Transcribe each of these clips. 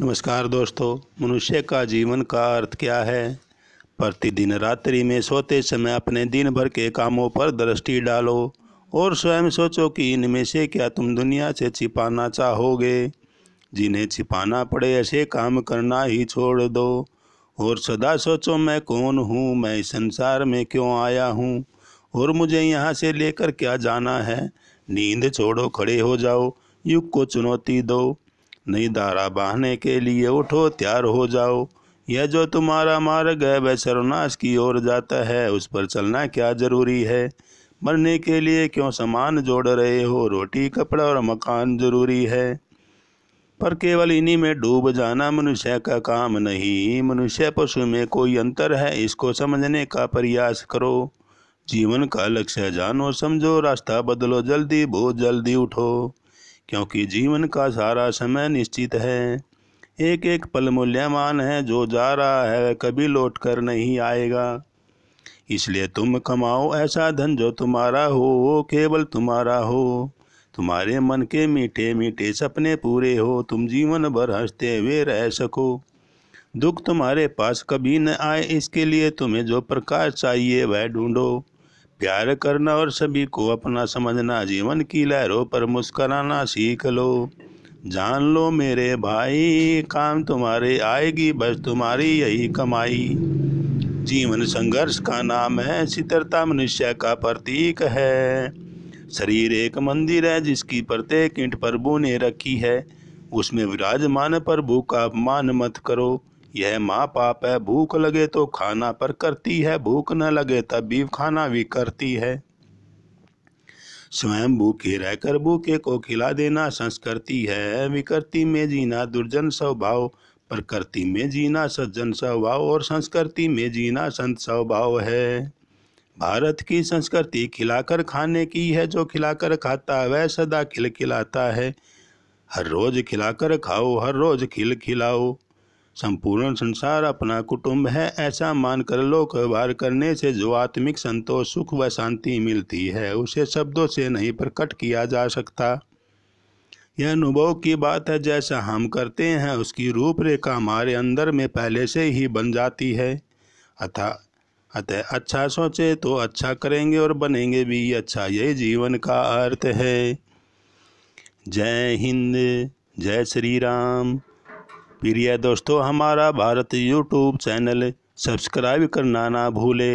नमस्कार दोस्तों मनुष्य का जीवन का अर्थ क्या है प्रतिदिन रात्रि में सोते समय अपने दिन भर के कामों पर दृष्टि डालो और स्वयं सोचो कि इनमें से क्या तुम दुनिया से छिपाना चाहोगे जिन्हें छिपाना पड़े ऐसे काम करना ही छोड़ दो और सदा सोचो मैं कौन हूँ मैं इस संसार में क्यों आया हूँ और मुझे यहाँ से लेकर क्या जाना है नींद छोड़ो खड़े हो जाओ युग को चुनौती दो नई धारा बहाने के लिए उठो तैयार हो जाओ यह जो तुम्हारा मार्ग है वह सर्वनाश की ओर जाता है उस पर चलना क्या जरूरी है मरने के लिए क्यों सामान जोड़ रहे हो रोटी कपड़ा और मकान जरूरी है पर केवल इन्हीं में डूब जाना मनुष्य का काम नहीं मनुष्य पशु में कोई अंतर है इसको समझने का प्रयास करो जीवन का लक्ष्य जानो समझो रास्ता बदलो जल्दी बहुत जल्दी उठो क्योंकि जीवन का सारा समय निश्चित है एक एक पल मूल्यमान है जो जा रहा है कभी लौट कर नहीं आएगा इसलिए तुम कमाओ ऐसा धन जो तुम्हारा हो वो केवल तुम्हारा हो तुम्हारे मन के मीठे मीठे सपने पूरे हो तुम जीवन भर हंसते हुए रह सको दुख तुम्हारे पास कभी न आए इसके लिए तुम्हें जो प्रकाश चाहिए वह ढूंढो प्यार करना और सभी को अपना समझना जीवन की लहरों पर मुस्कराना सीख लो जान लो मेरे भाई काम तुम्हारे आएगी बस तुम्हारी यही कमाई जीवन संघर्ष का नाम है शीतलता मनुष्य का प्रतीक है शरीर एक मंदिर है जिसकी प्रत्येक ईंट प्रभु ने रखी है उसमें विराजमान प्रभु का अपमान मत करो यह माँ पाप है भूख लगे तो खाना पर करती है भूख न लगे तब भी खाना भी करती है स्वयं भूखे रहकर भूखे को खिला देना संस्कृति है विकृति में जीना दुर्जन स्वभाव प्रकृति में जीना सज्जन स्वभाव और संस्कृति में जीना संत स्वभाव है भारत की संस्कृति खिलाकर खाने की है जो खिलाकर खाता है वह सदा खिलखिलाता है हर रोज खिलाकर खाओ हर रोज खिल खिलाओ संपूर्ण संसार अपना कुटुंब है ऐसा मानकर लोक व्यवहार करने से जो आत्मिक संतोष सुख व शांति मिलती है उसे शब्दों से नहीं प्रकट किया जा सकता यह अनुभव की बात है जैसा हम करते हैं उसकी रूपरेखा हमारे अंदर में पहले से ही बन जाती है अतः अतः अच्छा सोचे तो अच्छा करेंगे और बनेंगे भी अच्छा यही जीवन का अर्थ है जय हिंद जय श्री राम प्रिय दोस्तों हमारा भारत यूट्यूब चैनल सब्सक्राइब करना ना भूले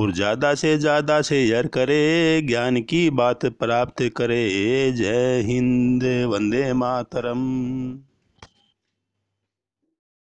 और ज़्यादा से ज़्यादा शेयर करे ज्ञान की बात प्राप्त करे जय हिंद वंदे मातरम